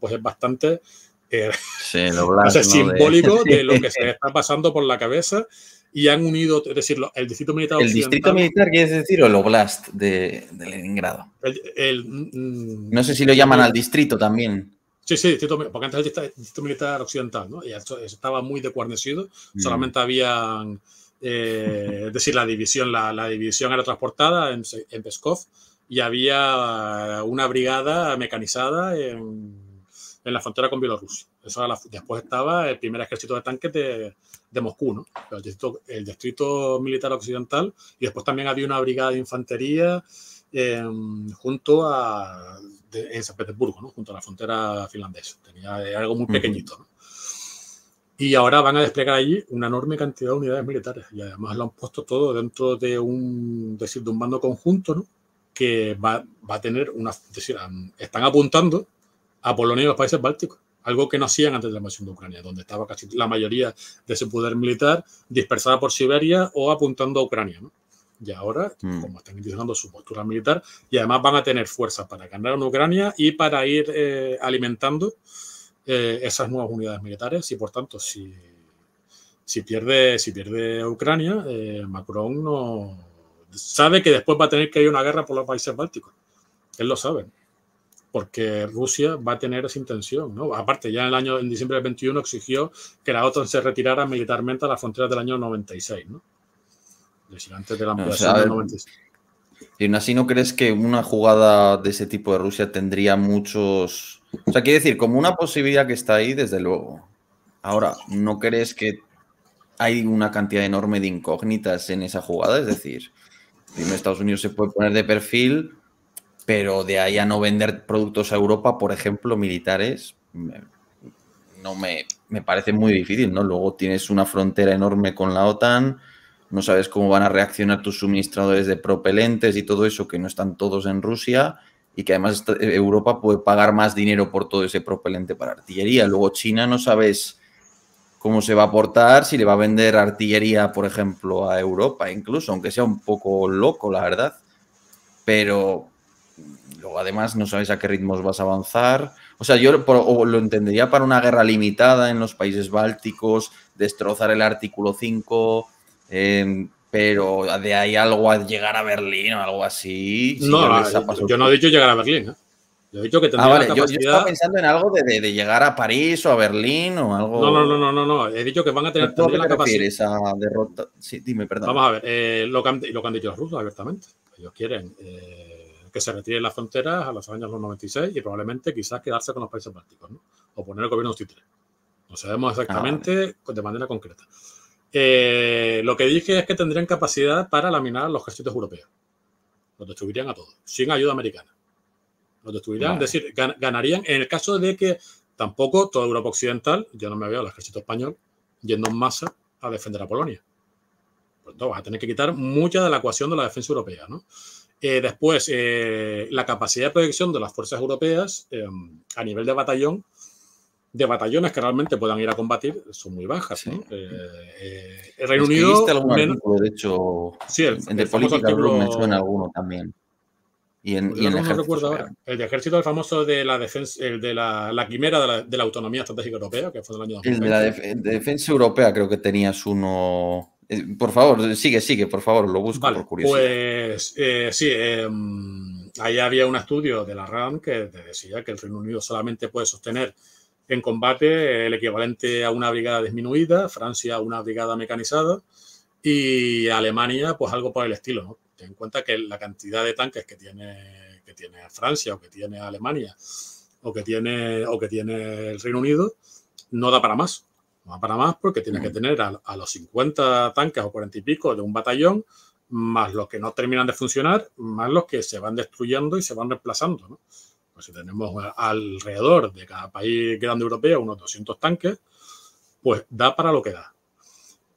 pues es bastante eh, sí, simbólico de... lo que se está pasando por la cabeza y han unido, es decir, el distrito militar. El distrito militar, quiere decir, o el oblast de, de Leningrado. Mm, no sé si lo llaman al distrito también. Sí, sí, distrito, porque antes el distrito, militar occidental, ¿no? Y estaba muy decuarnecido. Mm. solamente había, eh, es decir, la división, la, división era transportada en, en Peskov y había una brigada mecanizada en en la frontera con Bielorrusia. después estaba el primer ejército de tanques de, de Moscú, ¿no? el, distrito, militar occidental, y después también había una brigada de infantería em, junto a en San Petersburgo, ¿no? junto a la frontera finlandesa. Tenía eh, algo muy pequeñito. ¿no? Y ahora van a desplegar allí una enorme cantidad de unidades militares y además lo han puesto todo dentro de un, decir, de un mando conjunto, ¿no? que va, va, a tener una, están apuntando a Polonia y los países bálticos, algo que no hacían antes de la invasión de Ucrania, donde estaba casi la mayoría de su poder militar dispersada por Siberia o apuntando a Ucrania. ¿no? Y ahora, hmm. como están utilizando su postura militar, y además van a tener fuerza para ganar en Ucrania y para ir eh, alimentando eh, esas nuevas unidades militares. Y por tanto, si, si, pierde, si pierde Ucrania, eh, Macron no sabe que después va a tener que ir una guerra por los países bálticos. Él lo sabe porque Rusia va a tener esa intención. ¿no? Aparte, ya en el año, en diciembre del 21, exigió que la OTAN se retirara militarmente a las fronteras del año 96, ¿no? antes de la ampliación del 96. Y aún así, ¿no crees que una jugada de ese tipo de Rusia tendría muchos. O sea, quiere decir, como una posibilidad que está ahí, desde luego. Ahora, ¿no crees que hay una cantidad enorme de incógnitas en esa jugada? Es decir, Estados Unidos se puede poner de perfil pero de ahí a no vender productos a Europa, por ejemplo, militares, no me, me, parece muy difícil, ¿no? Luego tienes una frontera enorme con la OTAN, no sabes cómo van a reaccionar tus suministradores de propelentes y todo eso, que no están todos en Rusia, y que además eh, Europa puede pagar más dinero por todo ese propelente para artillería. Luego China no sabes cómo se va a portar, si le va a vender artillería, por ejemplo, a Europa, incluso, aunque sea un poco loco, la verdad. Pero Luego, además, no sabes a qué ritmos vas a avanzar. O sea, yo lo entendería para una guerra limitada en los países bálticos, destrozar el artículo 5, em, pero de ahí algo a llegar a Berlín o algo así. no, no ah, yo, no he dicho llegar a Berlín. ¿eh? Yo he dicho que tendría ah, vale, la capacidad... yo, estaba pensando en algo de, de, llegar a París o a Berlín o algo. No, no, no, no, no. He dicho que van a tener ¿Tú la capacidad. esa derrota? Sí, dime, perdón. Vamos a ver, eh, lo, que han, lo, que han, dicho los rusos abiertamente. Ellos quieren eh, que se retiren las fronteras a los años 96 y probablemente quizás quedarse con los países bálticos, ¿no? O poner el gobierno títulos. No sabemos ah, exactamente de manera concreta. Eh, lo que dije es que tendrían capacidad para laminar los ejércitos europeos. Los destruirían a todos, sin ayuda americana. Los destruirían, es decir, ganarían en el caso de que tampoco toda Europa Occidental, yo no me veo al ejército español yendo en masa a defender a Polonia. Pues no, vas a tener que quitar mucha de la ecuación de la defensa europea, ¿no? Eh, después, eh, la capacidad de proyección de las fuerzas europeas eh, a nivel de batallón, de batallones que realmente puedan ir a combatir, son muy bajas. Sí. el Reino Unido. de hecho, sí, el, el de Política artículo... menciona alguno también. Y en, el, ejército, el de ejército, el famoso de la defensa, de la, la quimera de la, autonomía estratégica europea, que fue del año 2020. El la defensa europea, creo que tenías uno eh, por favor, sigue, sigue, por favor, lo busco por curiosidad. Pues eh, sí, em, ahí había un estudio de la RAM que decía que el Reino Unido solamente puede sostener en combate el equivalente a una brigada disminuida, Francia una brigada mecanizada y Alemania pues algo por el estilo. Ten en cuenta que la cantidad de tanques que tiene, que tiene Francia o que tiene Alemania o que tiene, o que tiene el Reino Unido no da para más. No va para más porque tiene que mm. tener a, los 50 tanques o 40 y pico de un batallón, más los que no terminan de funcionar, más los que se van destruyendo y se van reemplazando. ¿no? Pues si tenemos alrededor de cada país grande europeo unos 200 tanques, pues da para lo que da.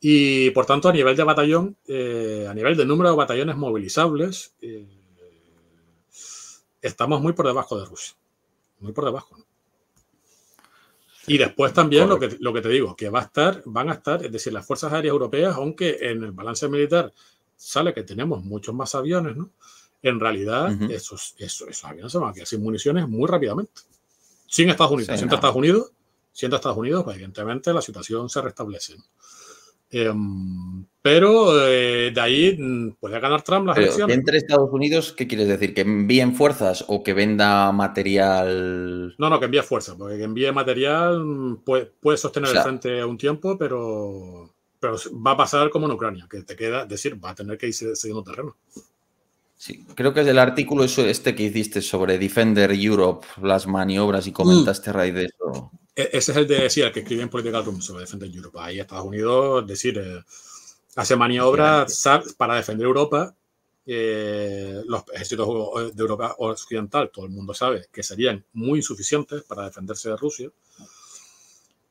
Y por tanto, a nivel de batallón, eh, a nivel de número de batallones movilizables, eh, estamos muy por debajo de Rusia. Muy por debajo. ¿no? Y después también lo que, lo que te digo, que va a estar, van a estar, es decir, las Fuerzas Aéreas Europeas, aunque en el balance militar sale que tenemos muchos más aviones, ¿no? En realidad, esos, aviones se van a quedar sin municiones muy rápidamente. Sin Estados Unidos. siendo Estados Unidos, siendo Estados Unidos, pues, evidentemente la situación se restablece. Em, pero eh, de ahí mm, puede ganar Trump la elección. Entre Estados Unidos, ¿qué quieres decir? ¿Que envíen fuerzas o que venda material? No, no, que envíe fuerzas, porque que envíe material mm, puede, sostener el frente un tiempo, pero, pero va a pasar como en Ucrania, que te queda, decir, va a tener que ir siguiendo terreno. Sí, creo que es el artículo este que hiciste sobre Defender Europe, las maniobras y mm. comentaste a raíz de eso. E, ese es el de, sí, el que escribí en Political Room sobre Defender Europe. Ahí Estados Unidos, es decir, eh, hace maniobras para defender Europa. Eh, los ejércitos de Europa Occidental, todo el mundo sabe que serían muy insuficientes para defenderse de Rusia.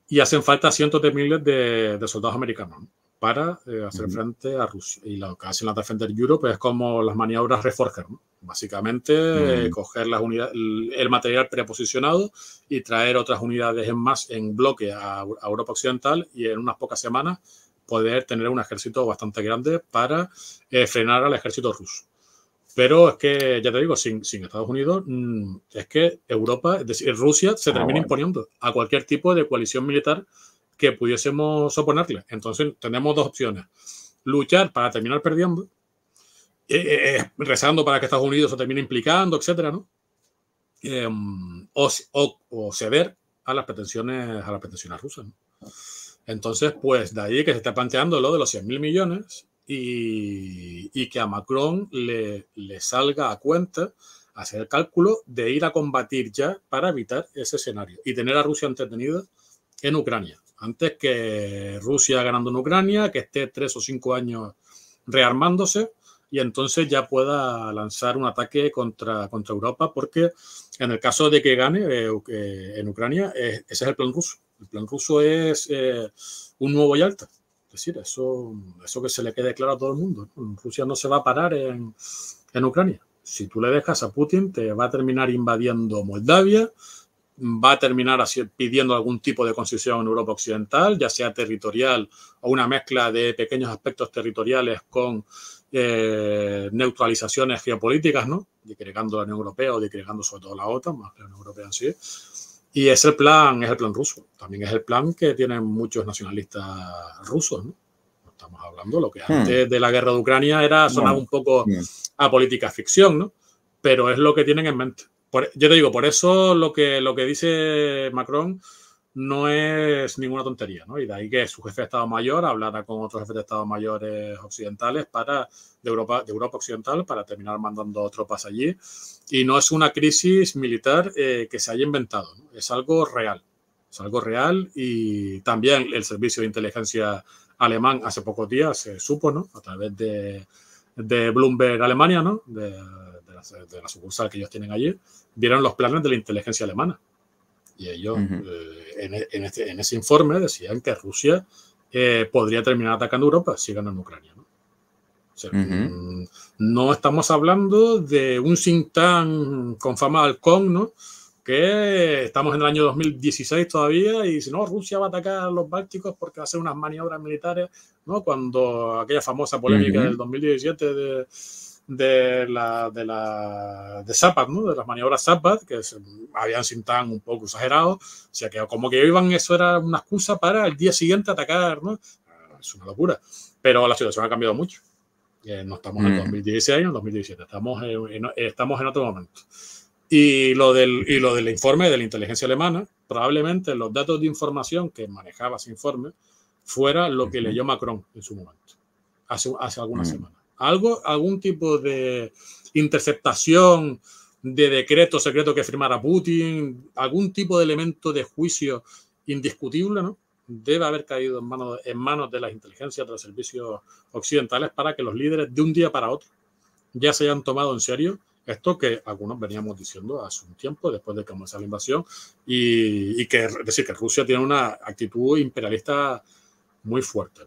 Y hacen falta cientos de miles de, soldados americanos para eh, hacer frente a Rusia. Y lo que hacen las Defender Europe es como las maniobras Reforger, Básicamente, eh, mm. coger las unidades, el, material preposicionado y traer otras unidades en más en bloque a, Europa Occidental y en unas pocas semanas poder tener un ejército bastante grande para eh, frenar al ejército ruso. Pero es que, ya te digo, sin, Estados Unidos, mm, es que Europa, es decir, Rusia se ah, termina imponiendo a cualquier tipo de coalición militar que pudiésemos oponerle. Entonces tenemos dos opciones. Luchar para terminar perdiendo, eh, eh, eh, rezando para que Estados Unidos se termine implicando, etcétera, ¿no? Em, o, ceder a las pretensiones, a las pretensiones rusas. Entonces, pues de ahí que se está planteando lo de los 100 mil millones y, que a Macron le salga a cuenta hacer el cálculo de ir a combatir ya para evitar ese escenario y tener a Rusia entretenida en Ucrania antes que Rusia ganando en Ucrania, que esté tres o cinco años rearmándose y entonces ya pueda lanzar un ataque contra, contra Europa, porque en el caso de que gane eh, eh, en Ucrania, ese es el plan ruso. El plan ruso es eh, un nuevo Yalta. Es decir, eso, eso que se le quede claro a todo el mundo. Rusia no se va a parar en, en Ucrania. Si tú le dejas a Putin, te va a terminar invadiendo Moldavia, va a terminar pidiendo algún tipo de concesión en Europa Occidental, ya sea territorial o una mezcla de pequeños aspectos territoriales con eh, neutralizaciones geopolíticas, ¿no? Decregando la Unión Europea o decregando sobre todo la OTAN, más que la Unión Europea en sí. Y ese plan, es el plan ruso. También es el plan que tienen muchos nacionalistas rusos, ¿no? Estamos hablando, lo que hmm. antes de la guerra de Ucrania era, sonaba un poco a política ficción, ¿no? Pero es lo que tienen en mente yo te digo, por eso lo que, lo que dice Macron no es ninguna tontería, ¿no? Y de ahí que su jefe de Estado Mayor hablara con otros jefes de Estado Mayores occidentales para, de, Europa, de Europa Occidental para terminar mandando tropas allí. Y no es una crisis militar eh, que se haya inventado, es algo real. Es algo real y también el servicio de inteligencia alemán hace pocos días se supo, ¿no? A través de, de Bloomberg Alemania, ¿no? De, eh, de la sucursal que ellos tienen allí, vieron los planes de la inteligencia alemana. Y ellos, eh, e, este, en, ese informe, decían que Rusia eh, podría terminar atacando Europa si ganan Ucrania. Mm, ¿no? estamos hablando de un sintán con fama de halcón, ¿no? que estamos en el año 2016 todavía y si no, Rusia va a atacar a los bálticos porque va a hacer unas maniobras militares, ¿no? Cuando aquella famosa polémica del 2017 de de la, de la de Zapad, ¿no? De las maniobras Zapad, que se, habían sido un poco exagerados. O sea, que como que iban, eso era una excusa para el día siguiente atacar, ¿no? Ah, es una locura. Pero la situación ha cambiado mucho. Eh, no estamos en 2016, en 2017, estamos en, estamos en otro momento. Y lo, del, y lo del informe de la inteligencia alemana, probablemente los datos de información que manejaba ese informe fuera lo que leyó Macron en su momento, hace, hace algunas mm. semanas algo, algún tipo de interceptación de decreto secreto que firmara Putin, algún tipo de elemento de juicio indiscutible, ¿no? Debe haber caído en manos, en manos de las inteligencias de los servicios occidentales para que los líderes de un día para otro ya se hayan tomado en serio esto que algunos veníamos diciendo hace un tiempo después de comenzar la invasión y, que decir que Rusia tiene una actitud imperialista muy fuerte.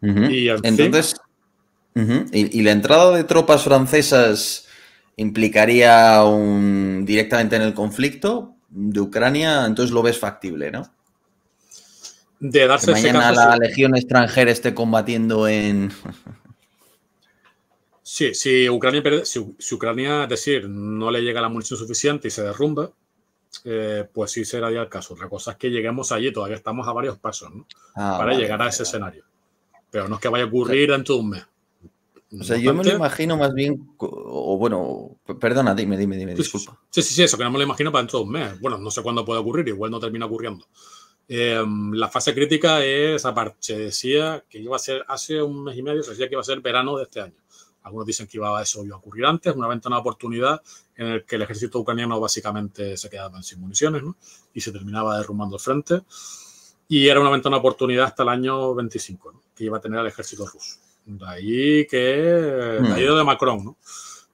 ¿no? y, Entonces, ¿Y, la entrada de tropas francesas implicaría directamente en el conflicto de Ucrania? Entonces lo ves factible, ¿no? De darse que mañana la legión extranjera esté combatiendo en. Sí, si Ucrania, si, Ucrania, es decir, no le llega la munición suficiente y se derrumba, eh, pues sí será ya el caso. La cosa es que lleguemos allí, todavía estamos a varios pasos ah, para llegar a ese escenario. Pero no es que vaya a ocurrir en dentro de un mes. O sea, yo me lo imagino más bien, o bueno, perdona, dime, dime, dime, disculpa. Sí, sí, sí, eso que no me lo imagino para dentro de un mes. Bueno, no sé cuándo puede ocurrir, igual no termina ocurriendo. Em, la fase crítica es, aparte, se decía que iba a ser, hace un mes y medio se decía que iba a ser verano de este año. Algunos dicen que iba a eso iba a ocurrir antes, una ventana de oportunidad en el que el ejército ucraniano básicamente se quedaba sin municiones ¿no? y se terminaba derrumbando el frente. Y era una ventana de oportunidad hasta el año 25, que iba a tener el ejército ruso. De ahí que. De hmm. de Macron, ¿no?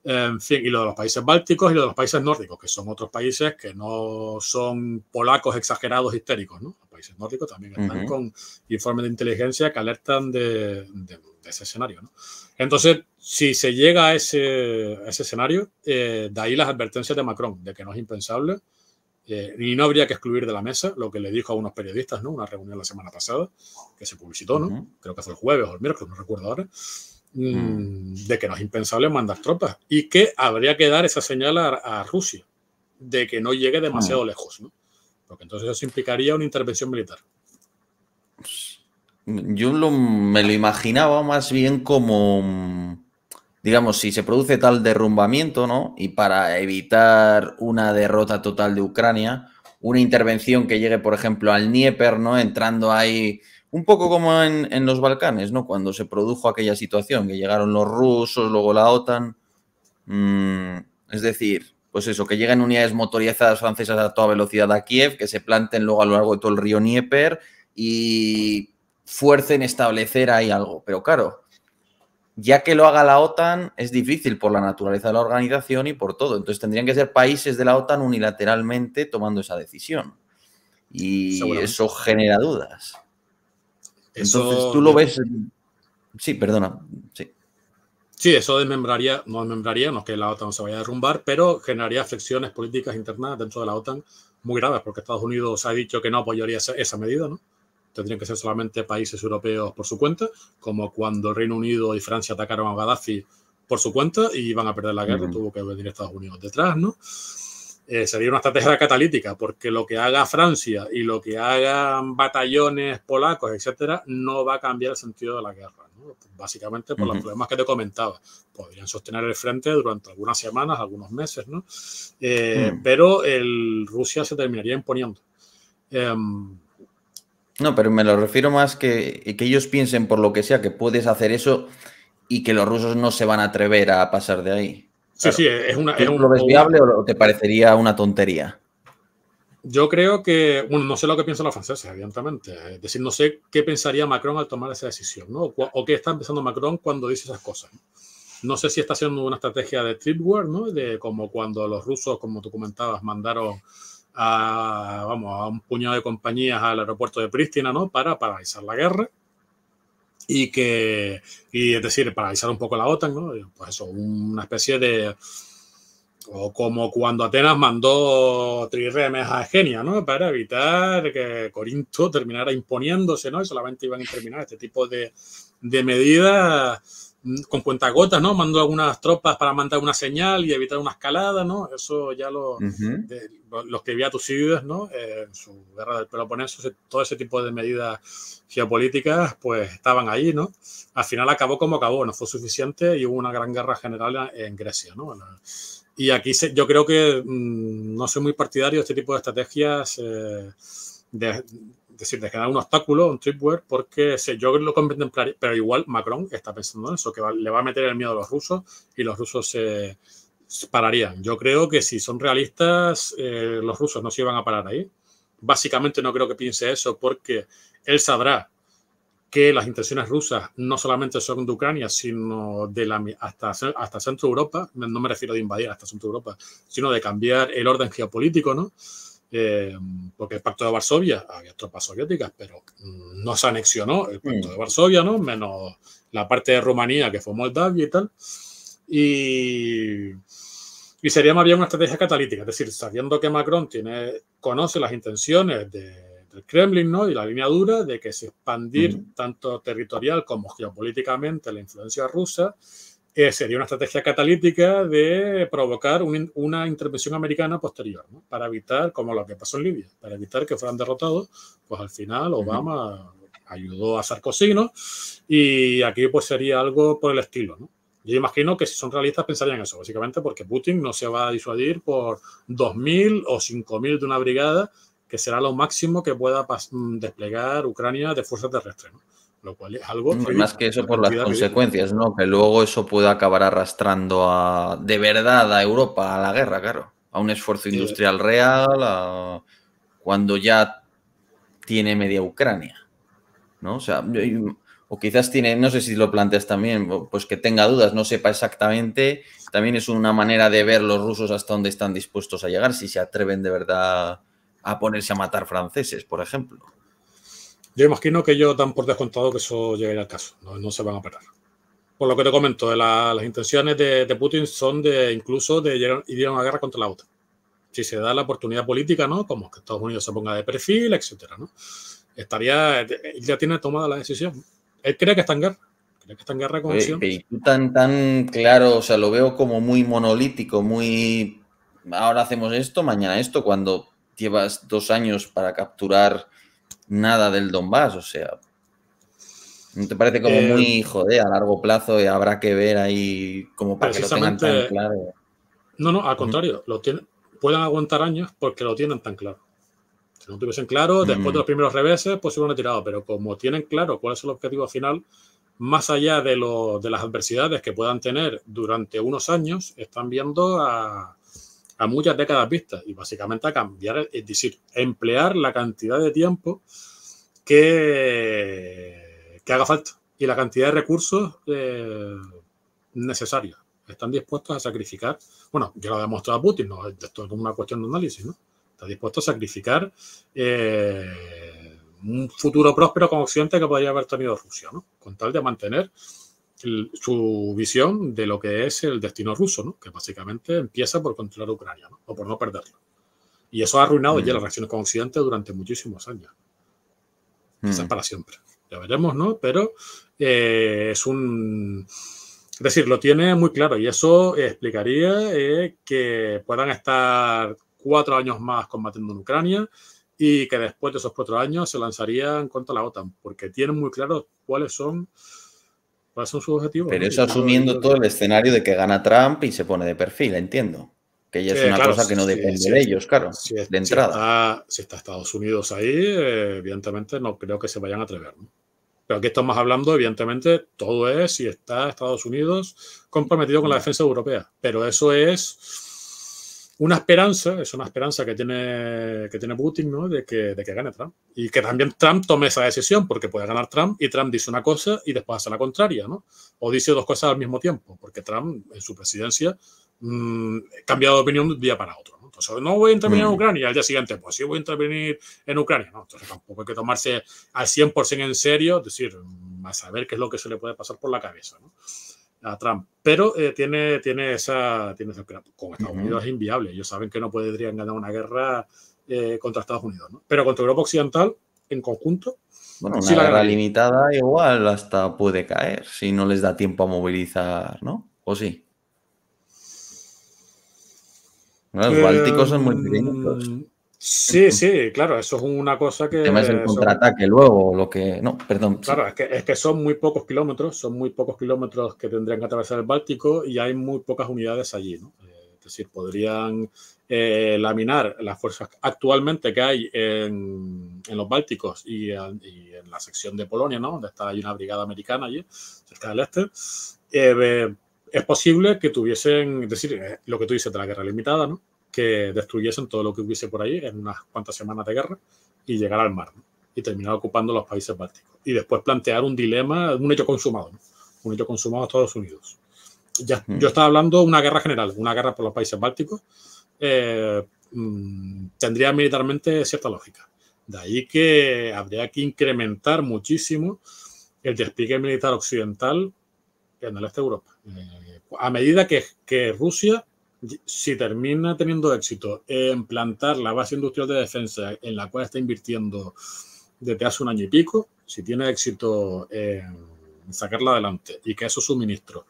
En fin, y lo de los países bálticos y lo de los países nórdicos, que son otros países que no son polacos exagerados histéricos, ¿no? Los países nórdicos también están con informes de inteligencia que alertan de, ese escenario, ¿no? Entonces, si se llega a ese, escenario, eh, de ahí las advertencias de Macron, de que no es impensable, y eh, no habría que excluir de la mesa lo que le dijo a unos periodistas, ¿no? Una reunión la semana pasada, que se publicitó, ¿no? Creo que fue el jueves o el miércoles, no recuerdo ahora, mm, mm. de que no es impensable mandar tropas y que habría que dar esa señal a, Rusia de que no llegue demasiado mm. lejos, ¿no? Porque entonces eso implicaría una intervención militar. Yo me lo imaginaba más bien como digamos, si se produce tal derrumbamiento, ¿no? Y para evitar una derrota total de Ucrania, una intervención que llegue, por ejemplo, al Nieper, ¿no? Entrando ahí un poco como en, los Balcanes, ¿no? Cuando se produjo aquella situación, que llegaron los rusos, luego la OTAN. Mm, es decir, pues eso, que lleguen unidades motorizadas francesas a toda velocidad a Kiev, que se planten luego a lo largo de todo el río Dnieper y fuercen establecer ahí algo. Pero claro, ya que lo haga la OTAN es difícil por la naturaleza de la organización y por todo. Entonces tendrían que ser países de la OTAN unilateralmente tomando esa decisión. Y eso genera dudas. Eso... Entonces tú lo ves. Sí, perdona. Sí. eso desmembraría, no desmembraría, no es que la OTAN se vaya a derrumbar, pero generaría flexiones políticas internas dentro de la OTAN muy graves, porque Estados Unidos ha dicho que no apoyaría esa, esa medida, ¿no? tendrían que ser solamente países europeos por su cuenta, como cuando el Reino Unido y Francia atacaron a Gaddafi por su cuenta y iban a perder la guerra, tuvo que venir Estados Unidos detrás, ¿no? Eh, sería una estrategia catalítica, porque lo que haga Francia y lo que hagan batallones polacos, etcétera, no va a cambiar el sentido de la guerra. ¿no? Básicamente por los problemas que te comentaba. Podrían sostener el frente durante algunas semanas, algunos meses, ¿no? Eh, mm. Pero el, Rusia se terminaría imponiendo. Em, no, pero me lo refiero más que, que ellos piensen por lo que sea que puedes hacer eso y que los rusos no se van a atrever a pasar de ahí. Sí, sí, es una. Es un, ¿Lo desviable o te parecería una tontería? Yo creo que, bueno, no sé lo que piensan los franceses, evidentemente. Es decir, no sé qué pensaría Macron al tomar esa decisión, ¿no? O, qué está pensando Macron cuando dice esas cosas. No sé si está haciendo una estrategia de tripwire, ¿no? De como cuando los rusos, como tú comentabas, mandaron a, vamos, a un puñado de compañías al aeropuerto de Pristina, ¿no? Para paralizar la guerra y que, y es decir, paralizar un poco la OTAN, ¿no? Eh, pues eso, una especie de, o como cuando Atenas mandó triremes a Genia, ¿no? Para evitar que Corinto terminara imponiéndose, ¿no? Y solamente iban a terminar este tipo de, de medidas Mm, con cuentagotas, ¿no? Mandó algunas tropas para mandar una señal y evitar una escalada, ¿no? Eso ya lo, los que vi a Tucídides, ¿no? Eh, en su guerra del Peloponeso, todo ese tipo de medidas geopolíticas, pues estaban ahí, ¿no? Al final acabó como acabó, no fue suficiente y hubo una gran guerra general en Grecia, ¿no? Y aquí yo creo que mm, no soy muy partidario de este tipo de estrategias. Eh, de, es decir, de generar un obstáculo, un tripwire, porque yo lo contemplaría, pero igual Macron está pensando en eso, que le va a meter el miedo a los rusos y los rusos se, pararían. Yo creo que si son realistas, eh, los rusos no se iban a parar ahí. Básicamente no creo que piense eso porque él sabrá que las intenciones rusas no solamente son de Ucrania, sino de la, hasta, hasta Centro Europa, no me refiero de invadir hasta Centro Europa, sino de cambiar el orden geopolítico, ¿no? Eh, porque el Pacto de Varsovia, había tropas soviéticas, pero mm, no se anexionó el Pacto de mm. Varsovia, ¿no? Menos la parte de Rumanía que fue Moldavia y tal. Y, y sería más bien una estrategia catalítica, es decir, sabiendo que Macron tiene, conoce las intenciones del Kremlin ¿no? y la línea dura de que se expandir tanto territorial como geopolíticamente la influencia rusa eh, sería una estrategia catalítica de provocar una intervención americana posterior, para evitar, como lo que pasó en Libia, para evitar que fueran derrotados, pues al final Obama ayudó a Sarkozy, Y aquí pues sería algo por el estilo, Yo imagino que si son realistas pensarían eso, básicamente porque Putin no se va a disuadir por 2.000 o 5.000 de una brigada, que será lo máximo que pueda mm, desplegar Ucrania de fuerzas terrestres. Más que eso por las consecuencias, ¿no? Que luego eso pueda acabar arrastrando a, de verdad a Europa a la guerra, claro, a un esfuerzo industrial real, cuando ya tiene media Ucrania, ¿no? O sea, o quizás tiene, no sé si lo planteas también, pues que tenga dudas, no sepa exactamente, también es una manera de ver los rusos hasta dónde están dispuestos a llegar, si se atreven de verdad a ponerse a matar franceses, por ejemplo. Yo imagino que ellos dan por descontado que eso llegue al caso, no, se van a perder. Por lo que te comento, las intenciones de, Putin son de incluso de ir a una guerra contra la OTAN. Si se da la oportunidad política, ¿no? Como que Estados Unidos se ponga de perfil, etcétera, ¿no? Estaría, ya tiene tomada la decisión. Él cree que está en guerra. Cree que está en guerra con Sí, tan, tan claro, o sea, lo veo como muy monolítico, muy ahora hacemos esto, mañana esto, cuando llevas dos años para capturar nada del Donbass, o sea. ¿No te parece como muy, eh, joder, a largo plazo y habrá que ver ahí como para que lo tengan tan claro? No, no, al contrario, lo tienen, pueden aguantar años porque lo tienen tan claro. Si no tuviesen claro, después de mm. los primeros reveses, pues se hubieran retirado, pero como tienen claro cuál es el objetivo final, más allá de, de las adversidades que puedan tener durante unos años, están viendo a, a muchas décadas vistas y básicamente a cambiar, es decir, emplear la cantidad de tiempo que, que haga falta y la cantidad de recursos eh, necesarios. Están dispuestos a sacrificar, bueno, ya lo ha demostrado Putin, no, esto es una cuestión de análisis, ¿no? Está dispuesto a sacrificar eh, un futuro próspero con Occidente que podría haber tenido Rusia, ¿no? Con tal de mantener su visión de lo que es el destino ruso, que básicamente empieza por controlar Ucrania o por no perderlo. Y eso ha arruinado ya mm. las relaciones con Occidente durante muchísimos años. Mm. Quizás para siempre. Ya veremos, ¿no? Pero eh, es un... Es decir, lo tiene muy claro y eso explicaría eh, que puedan estar cuatro años más combatiendo en Ucrania y que después de esos cuatro años se lanzarían contra la OTAN, porque tienen muy claro cuáles son pasan sus Pero eso asumiendo todo el escenario de que gana Trump y se pone de perfil, entiendo. Que ya es una cosa que no depende de ellos, claro, de entrada. si está, Estados Unidos ahí, evidentemente no creo que se vayan a atrever. Pero aquí estamos hablando, evidentemente, todo es si está Estados Unidos comprometido con la defensa europea. Pero eso es una esperanza, es una esperanza que tiene, que tiene Putin, ¿no? De que, de que gane Trump. Y que también Trump tome esa decisión, porque puede ganar Trump y Trump dice una cosa y después hace la contraria, ¿no? O dice dos cosas al mismo tiempo, porque Trump en su presidencia ha mm, cambiado de opinión de un día para otro. ¿no? Entonces, no voy a intervenir en Ucrania y al día siguiente, pues sí voy a intervenir en Ucrania. No, entonces tampoco hay que tomarse al 100% en serio, es decir, mm, a saber qué es lo que se le puede pasar por la cabeza. ¿no? a Trump. Pero eh, tiene, tiene, esa, tiene Con Estados Unidos es inviable. Ellos saben que no podrían ganar una guerra eh, contra Estados Unidos. ¿no? Pero contra Europa Occidental, en conjunto... Bueno, una guerra limitada igual hasta puede caer si no les da tiempo a movilizar, ¿no? ¿O sí? los eh, bálticos son muy pequeños. Mm, Sí, sí, claro, eso es una cosa que. Es el contraataque luego luego, lo que. No, perdón. Claro, es, que, son muy pocos kilómetros, son muy pocos kilómetros que tendrían que atravesar el Báltico y hay muy pocas unidades allí, ¿no? Eh, es decir, podrían eh, laminar las fuerzas actualmente que hay en, en los Bálticos y, en la sección de Polonia, ¿no? Donde está, hay una brigada americana allí, cerca del este. Eh, es posible que tuviesen, es decir, lo que tú dices de la guerra limitada, ¿no? que destruyesen todo lo que hubiese por ahí en unas cuantas semanas de guerra y llegar al mar y terminar ocupando los países bálticos. Y después plantear un dilema, un hecho consumado, un hecho consumado a Estados Unidos. Ya, hmm. Yo estaba hablando de una guerra general, una guerra por los países bálticos, eh, mm, tendría militarmente cierta lógica. De ahí que habría que incrementar muchísimo el despliegue militar occidental en el este de Europa. Eh, a medida que, que Rusia si termina teniendo éxito en plantar la base industrial de defensa en la cual está invirtiendo desde hace un año y pico, si tiene éxito en sacarla adelante y que eso suministros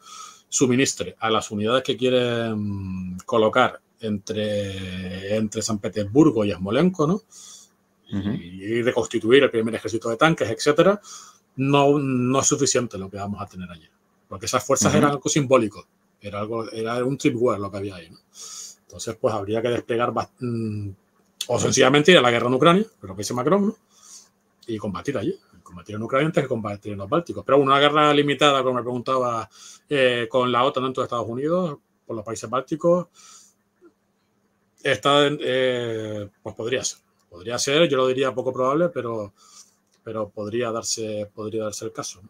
suministre a las unidades que quieren colocar entre, entre San Petersburgo y Esmolenco, ¿no? y, reconstituir el primer ejército de tanques, etcétera, no, no es suficiente lo que vamos a tener allí. Porque esas fuerzas eran algo simbólico. Era, algo, era un tripwire lo que había ahí. Entonces, pues habría que desplegar mm, o sencillamente ir a la guerra en Ucrania, lo que dice Macron, ¿no? y combatir allí. Combatir en Ucrania antes que combatir en los Bálticos. Pero una guerra limitada, como me preguntaba, eh, con la OTAN tanto de Estados Unidos, por los países bálticos, está, eh, pues podría ser. Podría ser, yo lo diría poco probable, pero, pero podría, darse, podría darse el caso.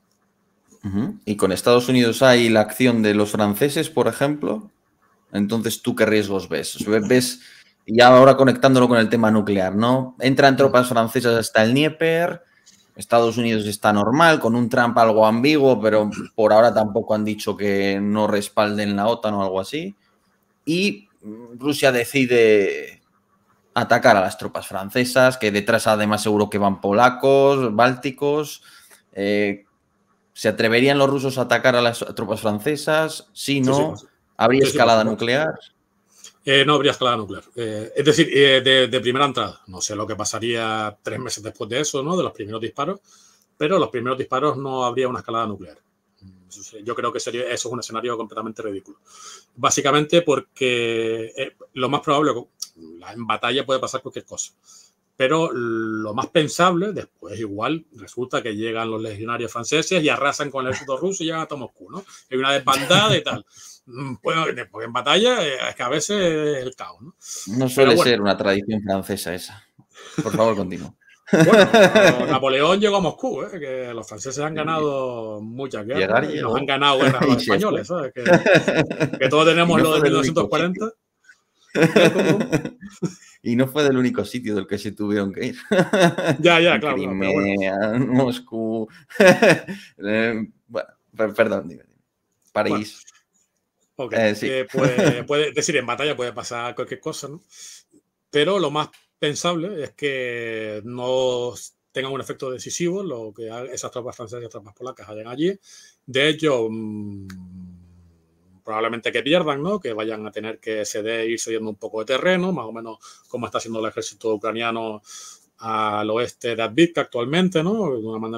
Y con Estados Unidos hay la acción de los franceses, por ejemplo. Entonces, ¿tú qué riesgos ves? ¿Ves, ya ahora conectándolo con el tema nuclear, ¿no? Entran tropas francesas hasta el Nieper, Estados Unidos está normal, con un Trump algo ambiguo, pero por ahora tampoco han dicho que no respalden la OTAN o algo así. Y Rusia decide atacar a las tropas francesas, que detrás además seguro que van polacos, bálticos. Eh, ¿Se atreverían los rusos a atacar a las tropas francesas? Si no, ¿habría escalada nuclear? no habría escalada nuclear. es decir, eh, de, primera entrada, no sé lo que pasaría tres meses después de eso, ¿no? De los primeros disparos, pero los primeros disparos no habría una escalada nuclear. Mm, yo creo que sería, eso es un escenario completamente ridículo. Básicamente porque eh, lo más probable, en batalla puede pasar cualquier cosa. Pero lo más pensable, después igual, resulta que llegan los legionarios franceses y arrasan con el ejército ruso y llegan hasta Moscú, ¿no? Hay una desbandada y tal. Bueno, mm, pues, después pues en batalla eh, es que a veces es el caos, ¿no? No suele ser una tradición francesa esa. Por favor, continúa. Bueno, Napoleón llegó a Moscú, ¿eh? que los franceses han ganado muchas guerras y ¿eh? nos han ganado los españoles, ¿sabes? Que, todos tenemos lo de 1940. y no fue del único sitio del que se tuvieron que ir. ya, ya, claro. Crimea, Moscú. Eh, bueno, perdón, dime, París. Eh, sí. Eh, puede, decir, en batalla puede pasar cualquier cosa, ¿no? Pero lo más pensable es que no tengan un efecto decisivo, lo que esas tropas francesas y tropas polacas hayan allí. De hecho, mm, probablemente que pierdan, ¿no? Que vayan a tener que ceder, e ir cediendo un poco de terreno, más o menos como está haciendo el ejército ucraniano al oeste de Advitka actualmente, ¿no? De una manera